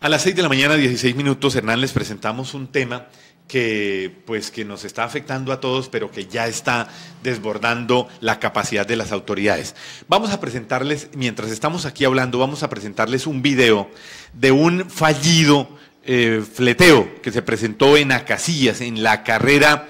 A las 6 de la mañana, 16 minutos, Hernán, les presentamos un tema que pues que nos está afectando a todos, pero que ya está desbordando la capacidad de las autoridades. Vamos a presentarles, mientras estamos aquí hablando, vamos a presentarles un video de un fallido eh, fleteo que se presentó en Acasillas, en la carrera,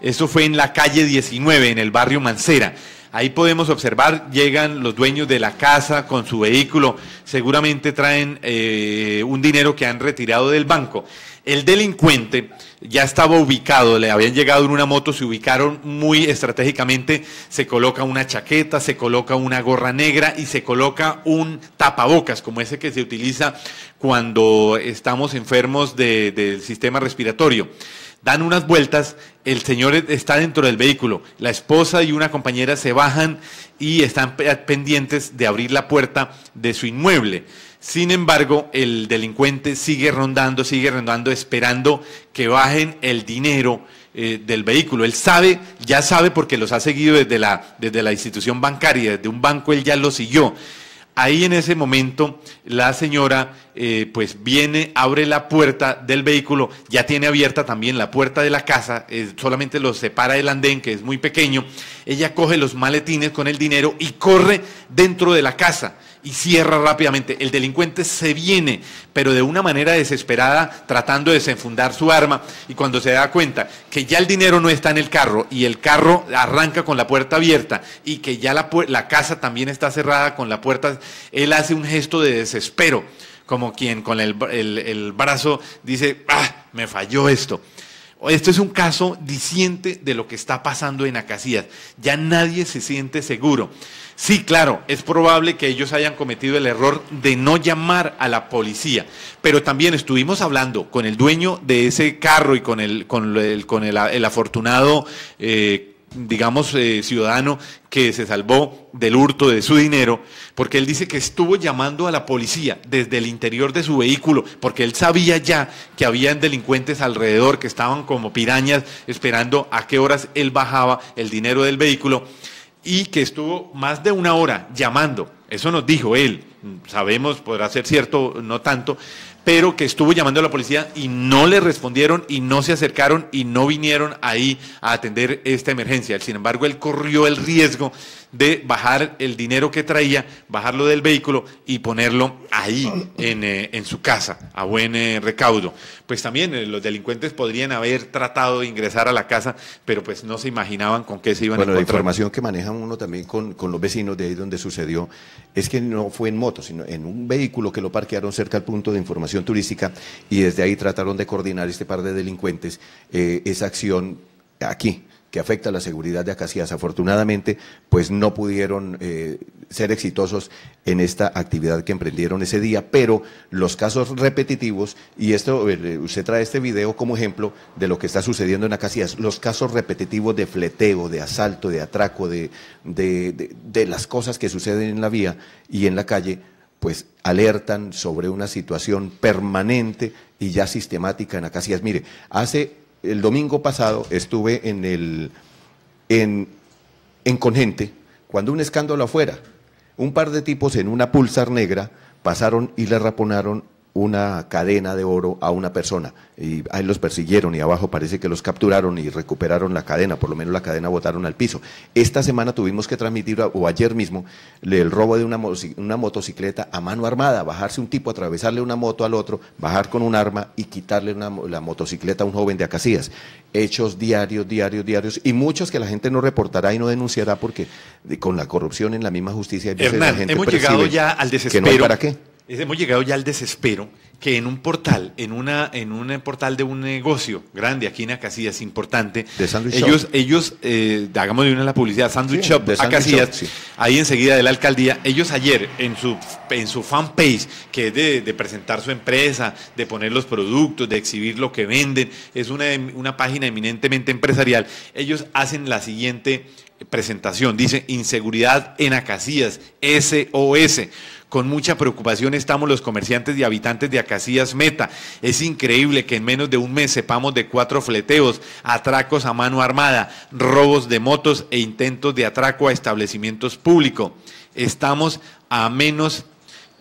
eso fue en la calle 19, en el barrio Mancera. Ahí podemos observar, llegan los dueños de la casa con su vehículo, seguramente traen eh, un dinero que han retirado del banco. El delincuente ya estaba ubicado, le habían llegado en una moto, se ubicaron muy estratégicamente, se coloca una chaqueta, se coloca una gorra negra y se coloca un tapabocas, como ese que se utiliza cuando estamos enfermos del sistema respiratorio dan unas vueltas, el señor e-, está dentro del vehículo, la esposa y una compañera se bajan y están pendientes de abrir la puerta de su inmueble. Sin embargo, el delincuente sigue rondando, sigue rondando, esperando que bajen el dinero eh, del vehículo. Él sabe, ya sabe porque los ha seguido desde la, desde la institución bancaria, desde un banco, él ya lo siguió. Ahí en ese momento la señora eh, pues viene, abre la puerta del vehículo, ya tiene abierta también la puerta de la casa, solamente lo separa el andén que es muy pequeño. Ella coge los maletines con el dinero y corre dentro de la casa y cierra rápidamente. El delincuente se viene, pero de una manera desesperada, tratando de desenfundar su arma. Y cuando se da cuenta que ya el dinero no está en el carro y el carro arranca con la puerta abierta y que ya la, casa también está cerrada con la puerta, él hace un gesto de desespero, como quien con el, el brazo dice, ah, me falló esto. Esto es un caso disiente de lo que está pasando en Acacias. Ya nadie se siente seguro. Sí, claro, es probable que ellos hayan cometido el error de no llamar a la policía, pero también estuvimos hablando con el dueño de ese carro y con el, con el, con el, afortunado eh, digamos, eh, ciudadano que se salvó del hurto de su dinero, porque él dice que estuvo llamando a la policía desde el interior de su vehículo, porque él sabía ya que habían delincuentes alrededor, que estaban como pirañas esperando a qué horas él bajaba el dinero del vehículo, y que estuvo más de una hora llamando. Eso nos dijo él, sabemos, podrá ser cierto, no tanto, pero que estuvo llamando a la policía y no le respondieron y no se acercaron y no vinieron ahí a atender esta emergencia. Sin embargo, él corrió el riesgo de bajar el dinero que traía, bajarlo del vehículo y ponerlo ahí en, eh, su casa a buen eh, recaudo. Pues también eh, los delincuentes podrían haber tratado de ingresar a la casa, pero pues no se imaginaban con qué se iban a encontrar. La información que maneja uno también con, con los vecinos de ahí donde sucedió es que no fue en moto, sino en un vehículo que lo parquearon cerca al punto de información Turística y desde ahí trataron de coordinar este par de delincuentes eh, esa acción aquí que afecta a la seguridad de Acacias. Afortunadamente, pues no pudieron eh, ser exitosos en esta actividad que emprendieron ese día, pero los casos repetitivos, y esto, eh, usted trae este video como ejemplo de lo que está sucediendo en Acacias, los casos repetitivos de fleteo, de asalto, de atraco, de, de las cosas que suceden en la vía y en la calle, pues alertan sobre una situación permanente y ya sistemática en Acacias. Mire, hace el domingo pasado estuve en el en, en Congente, cuando un escándalo afuera, un par de tipos en una pulsar negra pasaron y le raponaron una cadena de oro a una persona. Y ahí los persiguieron y abajo parece que los capturaron y recuperaron la cadena, por lo menos la cadena botaron al piso. Esta semana tuvimos que transmitir, o ayer mismo, el robo de una, motocicleta a mano armada, bajarse un tipo, atravesarle una moto al otro, bajar con un arma y quitarle una, la motocicleta a un joven de Acacías. Hechos diarios, diarios, diarios, y muchos que la gente no reportará y no denunciará porque con la corrupción en la misma justicia... hemos llegado ya al desespero. para qué hemos llegado ya al desespero que en un portal, en una, en un portal de un negocio grande aquí en Acasillas, importante, ellos, ellos, eh, hagamos de una la publicidad, Sandwich Shop, de ahí enseguida de la alcaldía, ellos ayer en su en su fanpage, que es de, presentar su empresa, de poner los productos, de exhibir lo que venden, es una, página eminentemente empresarial, ellos hacen la siguiente presentación, dice inseguridad en Acasillas, SOS. Con mucha preocupación estamos los comerciantes y habitantes de Acasillas Casillas Meta. Es increíble que en menos de un mes sepamos de cuatro fleteos, atracos a mano armada, robos de motos e intentos de atraco a establecimientos públicos. Estamos a menos,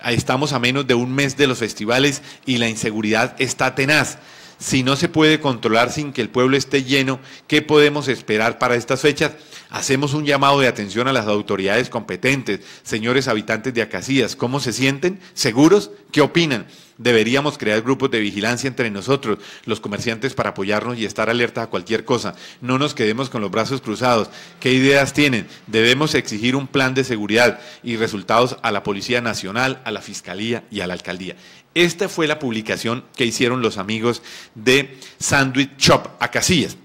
estamos a menos de un mes de los festivales y la inseguridad está tenaz si no se puede controlar sin que el pueblo esté lleno, ¿qué podemos esperar para estas fechas? Hacemos un llamado de atención a las autoridades competentes, señores habitantes de Acacias. ¿cómo se sienten? ¿Seguros? ¿Qué opinan? Deberíamos crear grupos de vigilancia entre nosotros, los comerciantes, para apoyarnos y estar alerta a cualquier cosa. No nos quedemos con los brazos cruzados. ¿Qué ideas tienen? Debemos exigir un plan de seguridad y resultados a la Policía Nacional, a la Fiscalía y a la Alcaldía. Esta fue la publicación que hicieron los amigos de Sandwich Shop a Casillas.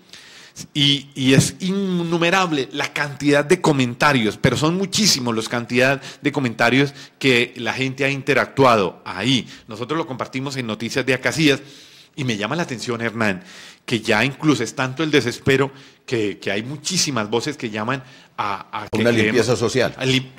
Y, es innumerable la cantidad de comentarios, pero son muchísimos los cantidad de comentarios que la gente ha interactuado ahí. Nosotros lo compartimos en Noticias de Acasillas y me llama la atención, Hernán, que ya incluso es tanto el desespero que hay muchísimas voces que llaman a, una limpieza social.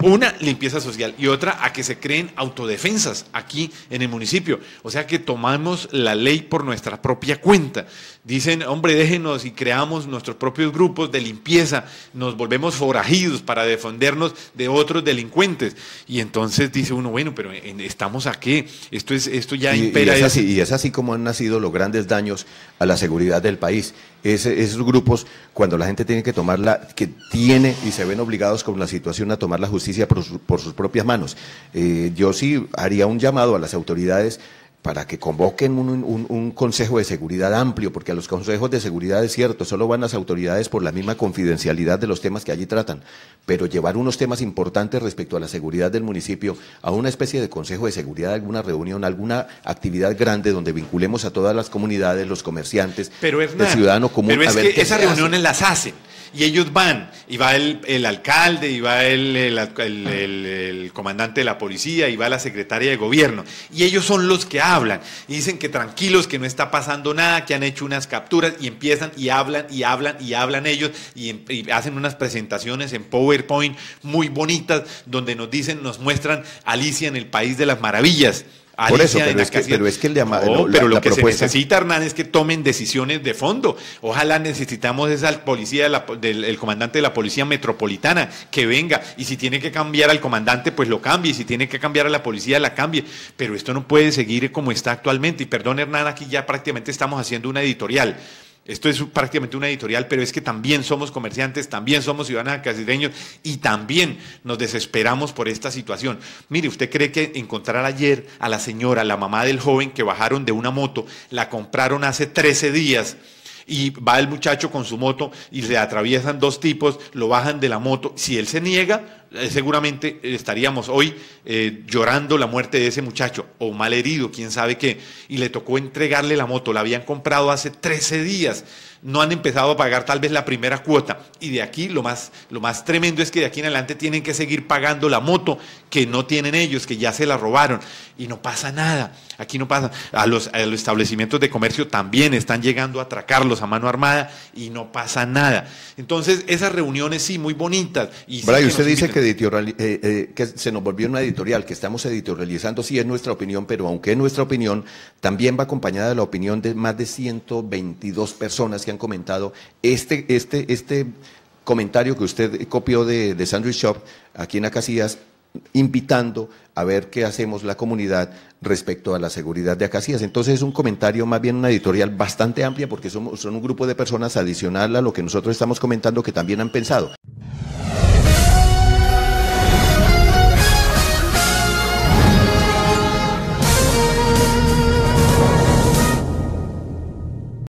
una limpieza social y otra a que se creen autodefensas aquí en el municipio. O sea que tomamos la ley por nuestra propia cuenta. Dicen, hombre, déjenos y creamos nuestros propios grupos de limpieza, nos volvemos forajidos para defendernos de otros delincuentes. Y entonces dice uno, bueno, pero estamos a qué? Esto, es, esto ya impera. y es así como han nacido los grandes daños a la seguridad del país esos grupos, cuando la gente tiene que tomar la, que tiene y se ven obligados con la situación a tomar la justicia por, por sus propias manos. Eh, yo sí haría un llamado a las autoridades para que convoquen un, consejo de seguridad amplio, porque a los consejos de seguridad es cierto, solo van las autoridades por la misma confidencialidad de los temas que allí tratan, pero llevar unos temas importantes respecto a la seguridad del municipio a una especie de consejo de seguridad, alguna reunión, alguna actividad grande donde vinculemos a todas las comunidades, los comerciantes, pero el ciudadano común. Pero es que esas reuniones las hacen. Y ellos van, y va el, alcalde, y va el, comandante de la policía, y va la secretaria de gobierno. Y ellos son los que hablan, y dicen que tranquilos, que no está pasando nada, que han hecho unas capturas, y empiezan y hablan y hablan y hablan ellos, y em, hacen unas presentaciones en PowerPoint muy bonitas, donde nos dicen, nos muestran Alicia en el País de las Maravillas. Por eso, pero, es que, el llamado. pero lo que se necesita, Hernán, es que tomen decisiones de fondo. Ojalá necesitamos esa policía, del, el comandante de la policía metropolitana, que venga. Y si tiene que cambiar al comandante, pues lo cambie. Y si tiene que cambiar a la policía, la cambie. Pero esto no puede seguir como está actualmente. Y perdón, Hernán, aquí ya prácticamente estamos haciendo una editorial. Esto es prácticamente una editorial, pero es que también somos comerciantes, también somos ciudadanos casideños y también nos desesperamos por esta situación. Mire, ¿usted cree que encontrar ayer a la señora, la mamá del joven que bajaron de una moto, la compraron hace 13 días? y va el muchacho con su moto y le atraviesan dos tipos, lo bajan de la moto. Si él se niega, eh, seguramente estaríamos hoy eh, llorando la muerte de ese muchacho, o mal herido quién sabe qué, y le tocó entregarle la moto, la habían comprado hace 13 días, no han empezado a pagar tal vez la primera cuota, y de aquí lo más, lo más tremendo es que de aquí en adelante tienen que seguir pagando la moto que no tienen ellos, que ya se la robaron, y no pasa nada, aquí no pasa, a los, establecimientos de comercio también están llegando a atracarlos a mano armada y no pasa nada. Entonces, esas reuniones sí, muy bonitas. Y usted dice que eh, eh, que se nos volvió una editorial, que estamos editorializando, sí es nuestra opinión, pero aunque es nuestra opinión, también va acompañada de la opinión de más de 122 personas que han comentado este, este, este comentario que usted copió de, de Shop aquí en Acacias invitando a ver qué hacemos la comunidad respecto a la seguridad de Acacias. Entonces es un comentario, más bien una editorial bastante amplia porque somos, son un grupo de personas adicional a lo que nosotros estamos comentando que también han pensado.